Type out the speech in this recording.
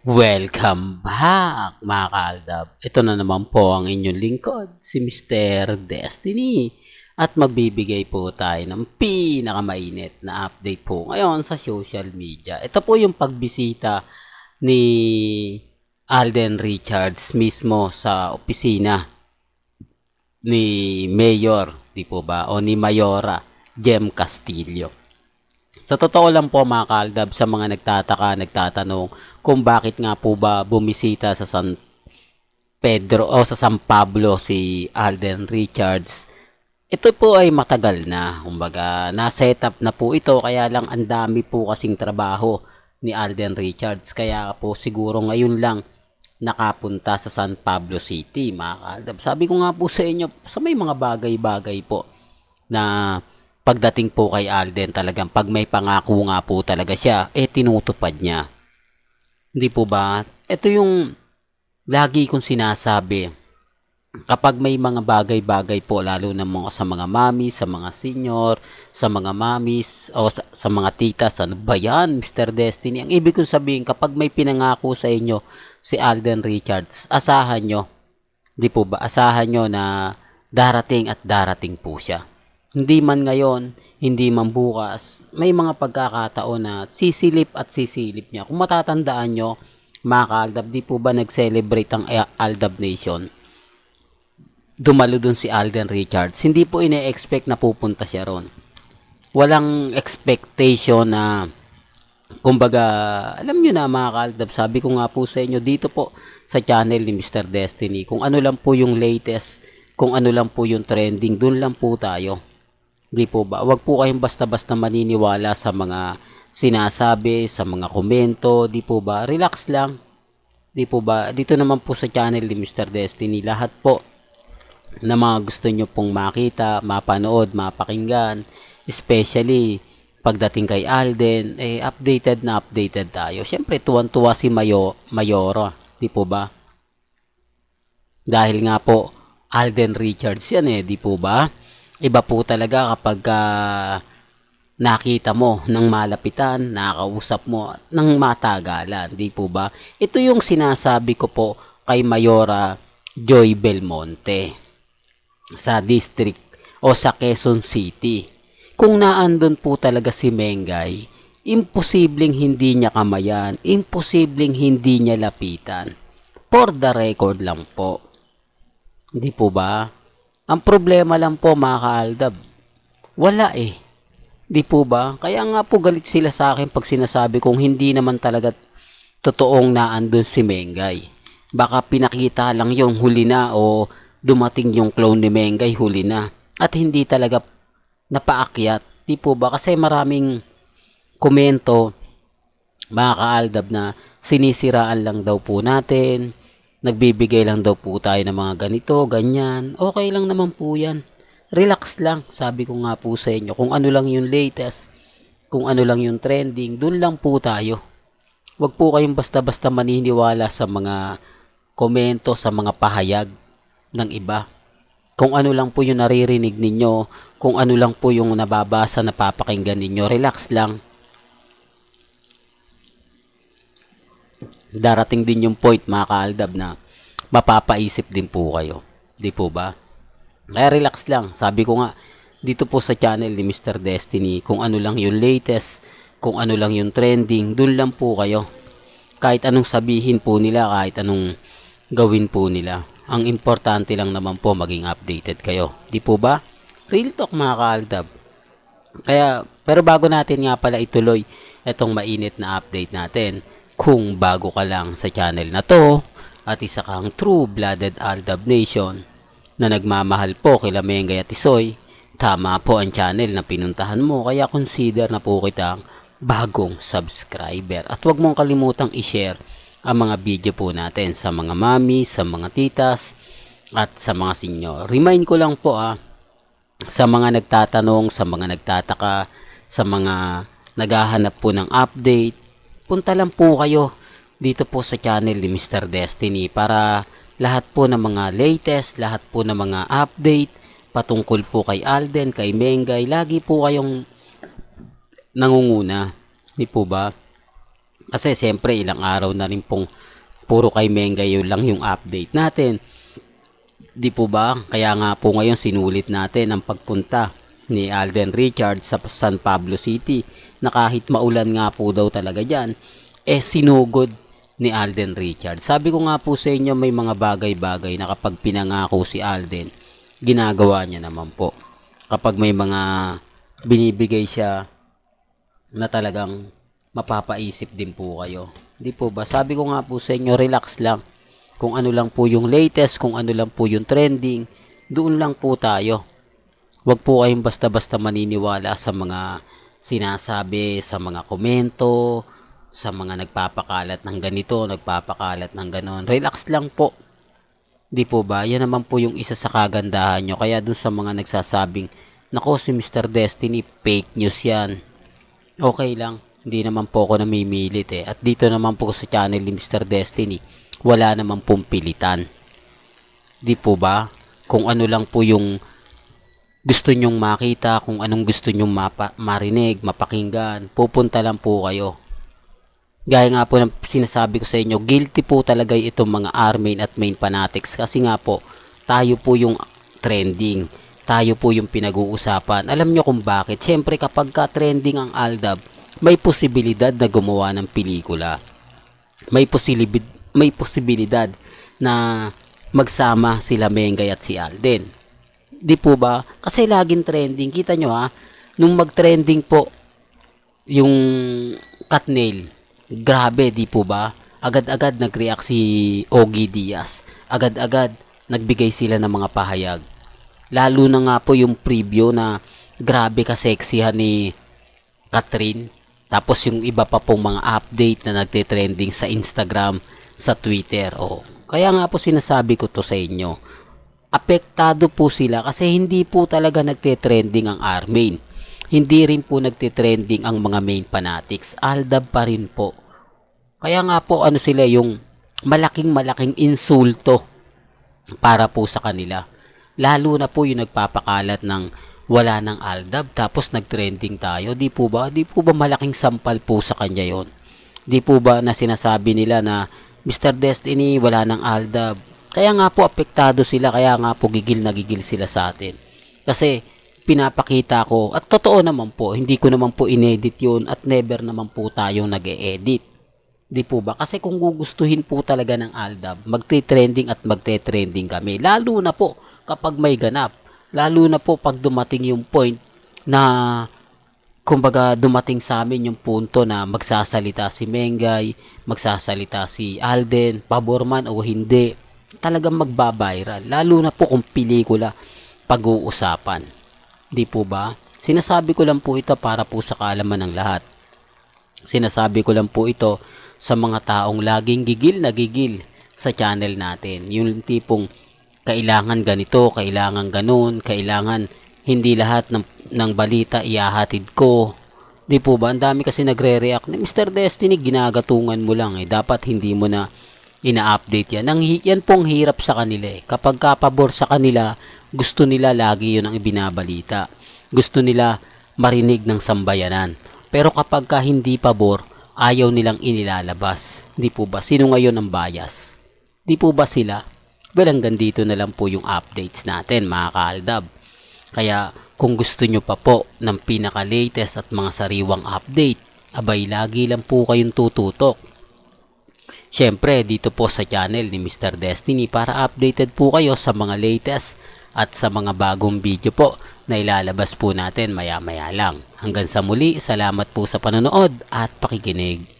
Welcome back mga kaaldab. Ito na naman po ang inyong lingkod, si Mr. Destiny. At magbibigay po tayo ng pinakamainit na update po ngayon sa social media. Ito po yung pagbisita ni Alden Richards mismo sa opisina ni Mayor, di po ba? O ni Mayora Jem Castillo. Sa totoo lang po mga kaaldab sa mga nagtataka, nagtatanong kung bakit nga po ba bumisita sa San Pedro o sa San Pablo si Alden Richards. Ito po ay matagal na, kumbaga na-set up na po ito kaya lang ang dami po kasing trabaho ni Alden Richards kaya po siguro ngayon lang nakapunta sa San Pablo City mga kaaldab. Sabi ko nga po sa inyo, sa may mga bagay-bagay po na Pagdating po kay Alden talagang pag may pangako nga po talaga siya, eh tinutupad niya. Hindi po ba? Ito yung lagi kong sinasabi. Kapag may mga bagay-bagay po lalo na mga, sa mga mami, sa mga senior, sa mga mamis, o sa, sa mga titas, ano ba yan, Mr. Destiny? Ang ibig kong sabihin, kapag may pinangako sa inyo si Alden Richards, asahan nyo, di po ba, asahan nyo na darating at darating po siya. Hindi man ngayon, hindi man bukas, may mga pagkakataon na sisilip at sisilip niya. Kung matatandaan nyo, mga ka-Aldab, di po ba nag-celebrate ang eh, Aldab Nation? Dumalo dun si Alden Richards. Hindi po ine-expect na pupunta siya ron. Walang expectation na kumbaga, alam nyo na mga ka-Aldab, sabi ko nga po sa inyo dito po sa channel ni Mr. Destiny, kung ano lang po yung latest, kung ano lang po yung trending, dun lang po tayo hindi po ba? Huwag po kayong basta-basta maniniwala sa mga sinasabi, sa mga komento. Di po ba? Relax lang. Di po ba? Dito naman po sa channel ni Mr. Destiny, lahat po na mga gusto nyo pong makita, mapanood, mapakinggan, especially pagdating kay Alden, eh, updated na updated tayo. Siyempre, tuwan-tuwa si Mayo, Mayoro, di po ba? Dahil nga po, Alden Richards yan eh, di po ba? iba po talaga kapag uh, nakita mo ng malapitan, nakausap mo ng matagalan, di po ba? Ito yung sinasabi ko po kay Mayora Joy Belmonte sa district o sa Quezon City. Kung naandun po talaga si Mengay, imposibleng hindi niya kamayan, imposibleng hindi niya lapitan. For the record lang po. Hindi po ba? Ang problema lang po mga kaaldab, wala eh. Di po ba? Kaya nga po galit sila sa akin pag sinasabi kong hindi naman talaga totoong naandun si Mengay. Baka pinakita lang yung huli na o dumating yung clone ni Mengay huli na. At hindi talaga napaakyat. Di po ba? Kasi maraming komento mga kaaldab na sinisiraan lang daw po natin Nagbibigay lang daw po tayo ng mga ganito, ganyan. Okay lang naman po yan. Relax lang, sabi ko nga po sa inyo. Kung ano lang yung latest, kung ano lang yung trending, dun lang po tayo. Huwag po kayong basta-basta maniniwala sa mga komento, sa mga pahayag ng iba. Kung ano lang po yung naririnig ninyo, kung ano lang po yung nababasa, napapakinggan ninyo, relax lang darating din yung point mga kaaldab na mapapaisip din po kayo. Di po ba? Kaya relax lang. Sabi ko nga, dito po sa channel ni Mr. Destiny, kung ano lang yung latest, kung ano lang yung trending, dun lang po kayo. Kahit anong sabihin po nila, kahit anong gawin po nila. Ang importante lang naman po maging updated kayo. Di po ba? Real talk mga kaaldab. Kaya, pero bago natin nga pala ituloy itong mainit na update natin, kung bago ka lang sa channel na to at isa kang true-blooded Aldab Nation na nagmamahal po kila Mengay at Isoy, tama po ang channel na pinuntahan mo kaya consider na po kitang bagong subscriber. At huwag mong kalimutang i-share ang mga video po natin sa mga mami, sa mga titas, at sa mga sinyo. Remind ko lang po ah, sa mga nagtatanong, sa mga nagtataka, sa mga naghahanap po ng update, punta lang po kayo dito po sa channel ni Mr. Destiny para lahat po ng mga latest, lahat po ng mga update patungkol po kay Alden, kay Mengay, lagi po kayong nangunguna. Hindi po ba? Kasi siyempre ilang araw na rin pong puro kay Mengay yun lang yung update natin. Di po ba? Kaya nga po ngayon sinulit natin ang pagpunta ni Alden Richard sa San Pablo City na kahit maulan nga po daw talaga dyan, eh sinugod ni Alden Richard. Sabi ko nga po sa inyo may mga bagay-bagay na kapag pinangako si Alden, ginagawa niya naman po. Kapag may mga binibigay siya na talagang mapapaisip din po kayo. Hindi po ba? Sabi ko nga po sa inyo, relax lang. Kung ano lang po yung latest, kung ano lang po yung trending, doon lang po tayo. Huwag po kayong basta-basta maniniwala sa mga sinasabi sa mga komento, sa mga nagpapakalat ng ganito, nagpapakalat ng ganon. Relax lang po. Di po ba? Yan naman po yung isa sa kagandahan nyo. Kaya dun sa mga nagsasabing, Nako, si Mr. Destiny, fake news yan. Okay lang. Hindi naman po ako namimilit eh. At dito naman po sa channel ni Mr. Destiny, wala naman pong pilitan. Di po ba? Kung ano lang po yung gusto nyong makita, kung anong gusto nyong mapa, marinig, mapakinggan, pupunta lang po kayo. Gaya nga po ng sinasabi ko sa inyo, guilty po talaga itong mga armain at main fanatics kasi nga po, tayo po yung trending. Tayo po yung pinag-uusapan. Alam nyo kung bakit. syempre kapag ka trending ang Aldab, may posibilidad na gumawa ng pelikula. May posibilidad, may posibilidad na magsama sila Mengay at si Alden Di po ba? Kasi laging trending. Kita nyo ha, nung mag-trending po yung cut nail, grabe, di po ba? Agad-agad nag-react si Ogie Diaz. Agad-agad nagbigay sila ng mga pahayag. Lalo na nga po yung preview na grabe ka sexihan ni Catherine. Tapos yung iba pa pong mga update na nagte-trending sa Instagram, sa Twitter. Oh. Kaya nga po sinasabi ko to sa inyo apektado po sila kasi hindi po talaga nagte-trending ang Armain. Hindi rin po nagte-trending ang mga main fanatics. Aldab pa rin po. Kaya nga po ano sila yung malaking malaking insulto para po sa kanila. Lalo na po yung nagpapakalat ng wala ng Aldab tapos nag-trending tayo. Di po ba? Di po ba malaking sampal po sa kanya yon? Di po ba na sinasabi nila na Mr. Destiny wala ng Aldab kaya nga po apektado sila, kaya nga po gigil na gigil sila sa atin. Kasi pinapakita ko, at totoo naman po, hindi ko naman po inedit yun at never naman po tayo nag edit Di po ba? Kasi kung gugustuhin po talaga ng Aldab, magte-trending at magte-trending kami. Lalo na po kapag may ganap. Lalo na po pag dumating yung point na kumbaga dumating sa amin yung punto na magsasalita si Mengay, magsasalita si Alden, pabor man o hindi talagang magbabiral. Lalo na po kung pelikula pag-uusapan. Di po ba? Sinasabi ko lang po ito para po sa kaalaman ng lahat. Sinasabi ko lang po ito sa mga taong laging gigil na gigil sa channel natin. Yung tipong kailangan ganito, kailangan ganun, kailangan hindi lahat ng, ng balita iahatid ko. Di po ba? Ang dami kasi nagre-react na, Mr. Destiny, ginagatungan mo lang eh. Dapat hindi mo na ina-update yan. Ang, yan pong hirap sa kanila eh. Kapag kapabor sa kanila, gusto nila lagi yun ang ibinabalita. Gusto nila marinig ng sambayanan. Pero kapag ka hindi pabor, ayaw nilang inilalabas. Di po ba? Sino ngayon ang bias? Di po ba sila? Well, hanggang dito na lang po yung updates natin mga kaaldab. Kaya kung gusto nyo pa po ng pinaka-latest at mga sariwang update, abay lagi lang po kayong tututok Siyempre, dito po sa channel ni Mr. Destiny para updated po kayo sa mga latest at sa mga bagong video po na ilalabas po natin maya-maya lang. Hanggang sa muli, salamat po sa panonood at pakikinig.